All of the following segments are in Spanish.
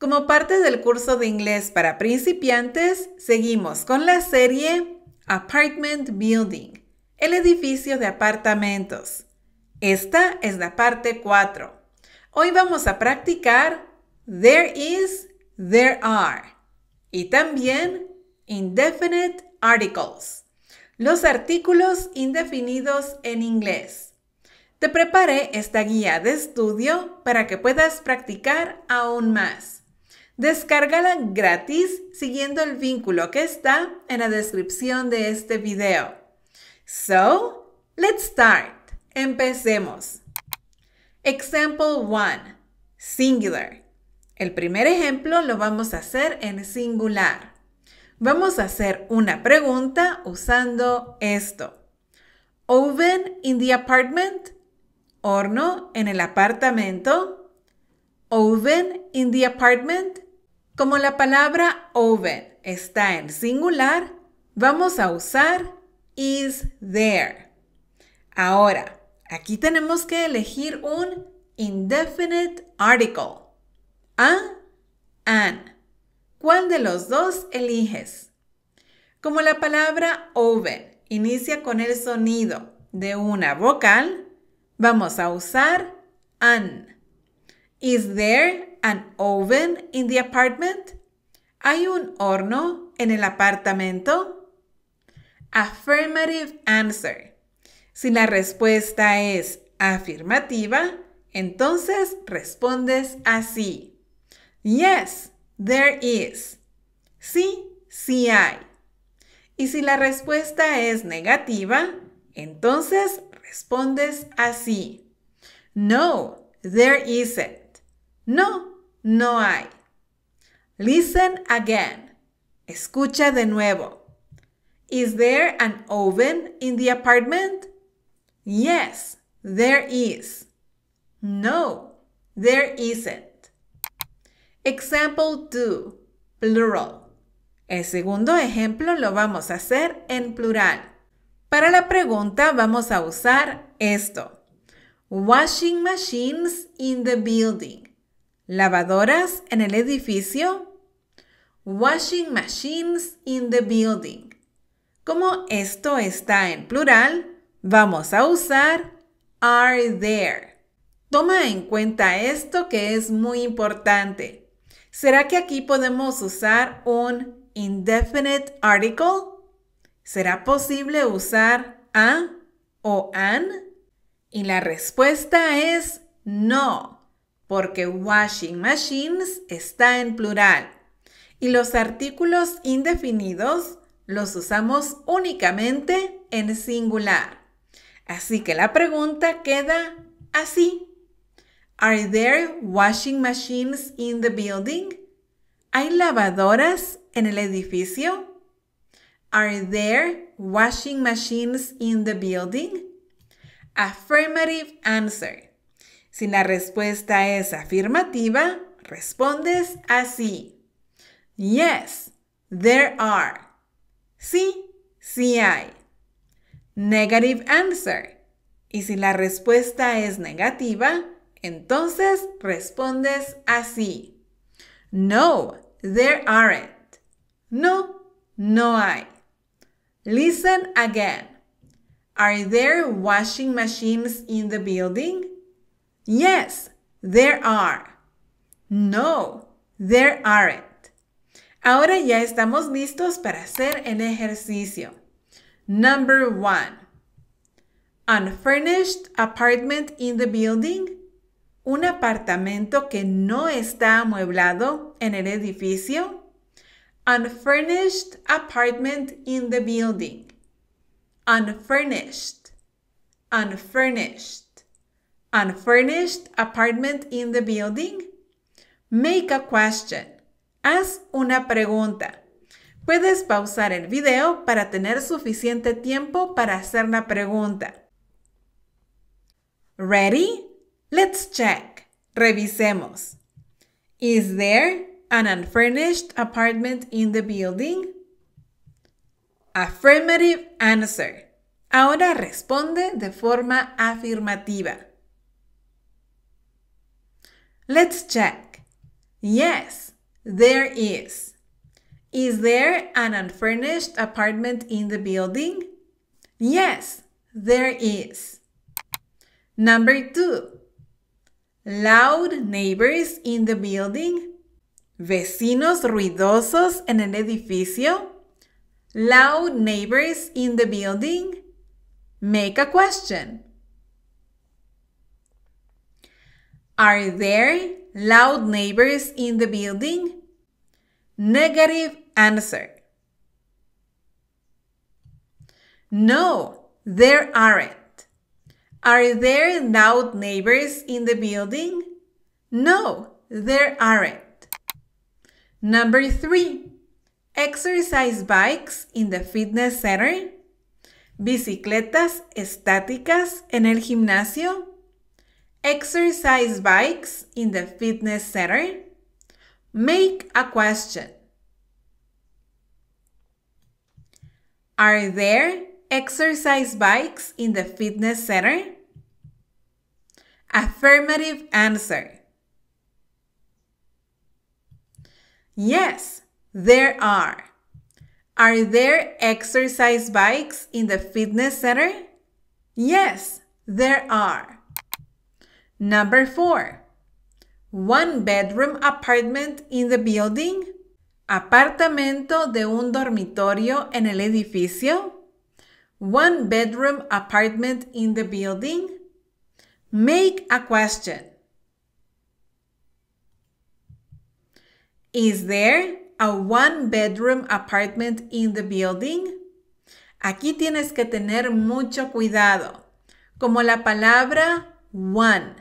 Como parte del curso de inglés para principiantes, seguimos con la serie Apartment Building, el edificio de apartamentos. Esta es la parte 4. Hoy vamos a practicar There is, there are y también Indefinite Articles, los artículos indefinidos en inglés. Te preparé esta guía de estudio para que puedas practicar aún más. Descárgala gratis siguiendo el vínculo que está en la descripción de este video. So, let's start. Empecemos. Example 1. Singular. El primer ejemplo lo vamos a hacer en singular. Vamos a hacer una pregunta usando esto. Oven in the apartment. Horno en el apartamento. Oven in the apartment. Como la palabra oven está en singular, vamos a usar is there. Ahora, aquí tenemos que elegir un indefinite article. A, an. ¿Cuál de los dos eliges? Como la palabra oven inicia con el sonido de una vocal, vamos a usar an. Is there an oven in the apartment? ¿Hay un horno en el apartamento? Affirmative answer. Si la respuesta es afirmativa, entonces respondes así. Yes, there is. Sí, sí hay. Y si la respuesta es negativa, entonces respondes así. No, there isn't. No, no hay. Listen again. Escucha de nuevo. Is there an oven in the apartment? Yes, there is. No, there isn't. Example 2, plural. El segundo ejemplo lo vamos a hacer en plural. Para la pregunta vamos a usar esto. Washing machines in the building lavadoras en el edificio, washing machines in the building. Como esto está en plural, vamos a usar are there. Toma en cuenta esto que es muy importante. ¿Será que aquí podemos usar un indefinite article? ¿Será posible usar a o an? Y la respuesta es no porque washing machines está en plural y los artículos indefinidos los usamos únicamente en singular. Así que la pregunta queda así. Are there washing machines in the building? ¿Hay lavadoras en el edificio? Are there washing machines in the building? Affirmative answer. Si la respuesta es afirmativa, respondes así. Yes, there are. Sí, sí hay. Negative answer. Y si la respuesta es negativa, entonces respondes así. No, there aren't. No, no hay. Listen again. Are there washing machines in the building? Yes, there are. No, there aren't. Ahora ya estamos listos para hacer el ejercicio. Number one. Unfurnished apartment in the building. Un apartamento que no está amueblado en el edificio. Unfurnished apartment in the building. Unfurnished. Unfurnished unfurnished apartment in the building? Make a question. Haz una pregunta. Puedes pausar el video para tener suficiente tiempo para hacer la pregunta. Ready? Let's check. Revisemos. Is there an unfurnished apartment in the building? Affirmative answer. Ahora responde de forma afirmativa. Let's check. Yes, there is. Is there an unfurnished apartment in the building? Yes, there is. Number two. Loud neighbors in the building? Vecinos ruidosos en el edificio? Loud neighbors in the building? Make a question. Are there loud neighbors in the building? Negative answer. No, there aren't. Are there loud neighbors in the building? No, there aren't. Number three, exercise bikes in the fitness center. Bicicletas estáticas en el gimnasio exercise bikes in the fitness center? Make a question. Are there exercise bikes in the fitness center? Affirmative answer. Yes, there are. Are there exercise bikes in the fitness center? Yes, there are. Number four, one bedroom apartment in the building. Apartamento de un dormitorio en el edificio. One bedroom apartment in the building. Make a question. Is there a one bedroom apartment in the building? Aquí tienes que tener mucho cuidado. Como la palabra one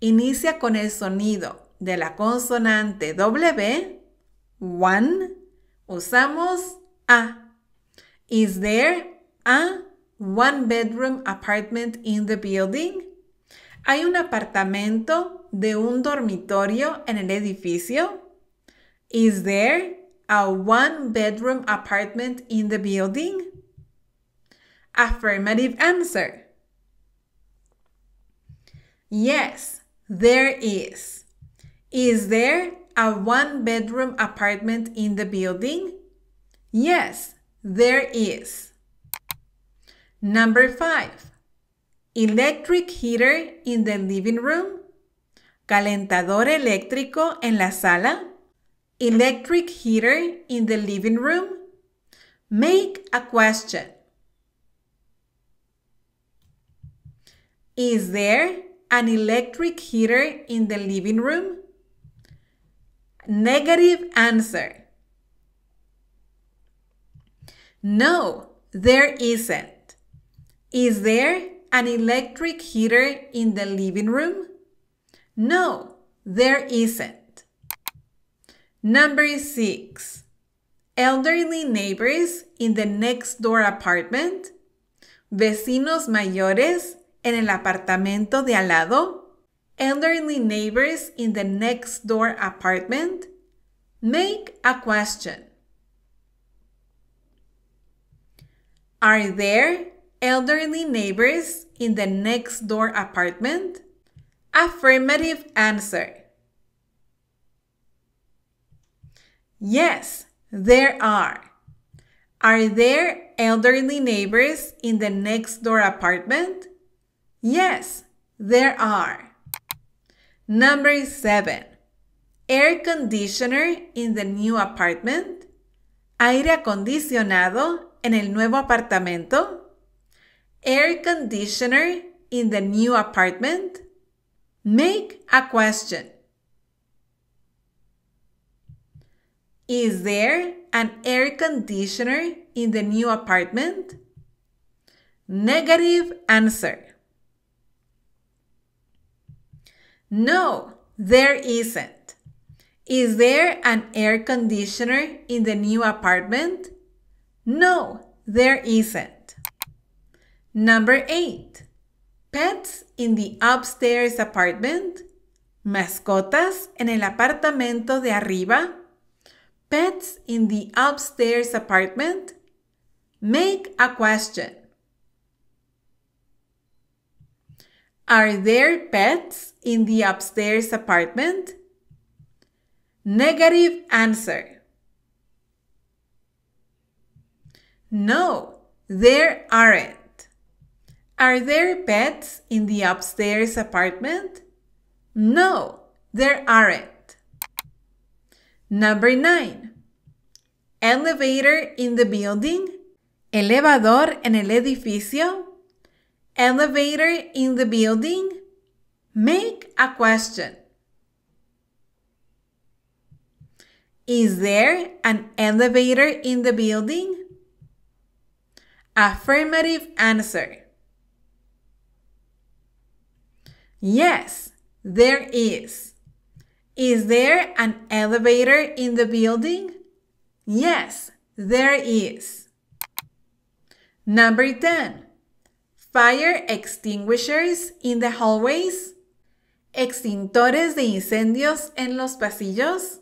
inicia con el sonido de la consonante W, one, usamos a. Is there a one bedroom apartment in the building? ¿Hay un apartamento de un dormitorio en el edificio? Is there a one bedroom apartment in the building? Affirmative answer. Yes, There is. Is there a one bedroom apartment in the building? Yes, there is. Number five, electric heater in the living room. Calentador eléctrico en la sala. Electric heater in the living room. Make a question. Is there an electric heater in the living room? Negative answer. No, there isn't. Is there an electric heater in the living room? No, there isn't. Number six, elderly neighbors in the next door apartment, vecinos mayores en el apartamento de al lado, elderly neighbors in the next door apartment, make a question. Are there elderly neighbors in the next door apartment? Affirmative answer. Yes, there are. Are there elderly neighbors in the next door apartment? Yes, there are. Number seven, air conditioner in the new apartment. Aire acondicionado en el nuevo apartamento. Air conditioner in the new apartment. Make a question. Is there an air conditioner in the new apartment? Negative answer. No, there isn't. Is there an air conditioner in the new apartment? No, there isn't. Number eight. Pets in the upstairs apartment? Mascotas en el apartamento de arriba? Pets in the upstairs apartment? Make a question. Are there pets in the upstairs apartment? Negative answer. No, there aren't. Are there pets in the upstairs apartment? No, there aren't. Number 9. Elevator in the building? Elevador en el edificio? elevator in the building? Make a question. Is there an elevator in the building? Affirmative answer. Yes, there is. Is there an elevator in the building? Yes, there is. Number 10 fire extinguishers in the hallways, extintores de incendios en los pasillos,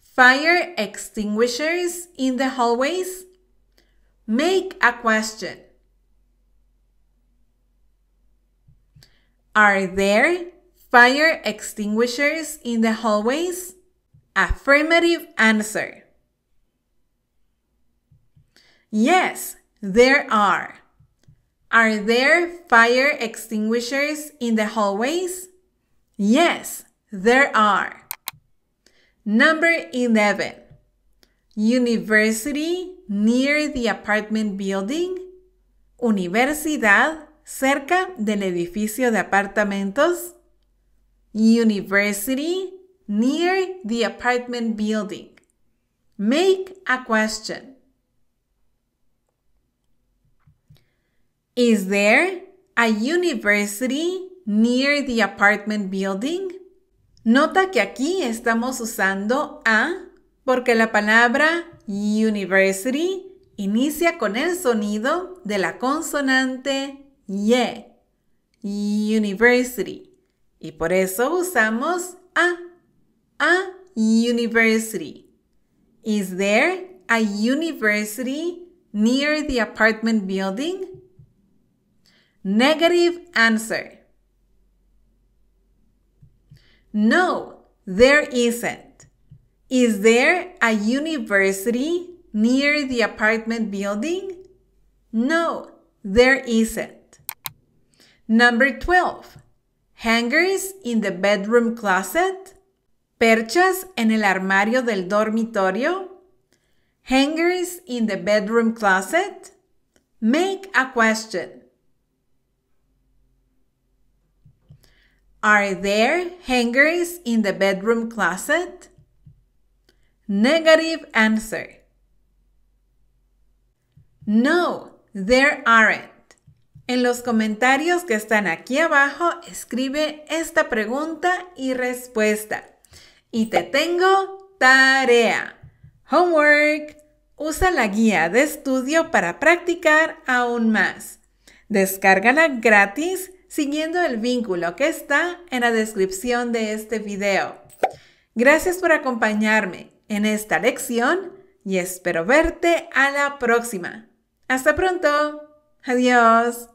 fire extinguishers in the hallways. Make a question. Are there fire extinguishers in the hallways? Affirmative answer. Yes, there are. Are there fire extinguishers in the hallways? Yes, there are. Number 11. University near the apartment building. Universidad cerca del edificio de apartamentos. University near the apartment building. Make a question. Is there a university near the apartment building? Nota que aquí estamos usando a porque la palabra university inicia con el sonido de la consonante y. university. Y por eso usamos a, a university. Is there a university near the apartment building? negative answer. No, there isn't. Is there a university near the apartment building? No, there isn't. Number 12. Hangers in the bedroom closet. Perchas en el armario del dormitorio. Hangers in the bedroom closet. Make a question. Are there hangers in the bedroom closet? Negative answer. No, there aren't. En los comentarios que están aquí abajo, escribe esta pregunta y respuesta. Y te tengo tarea. Homework. Usa la guía de estudio para practicar aún más. Descárgala gratis siguiendo el vínculo que está en la descripción de este video. Gracias por acompañarme en esta lección y espero verte a la próxima. Hasta pronto. Adiós.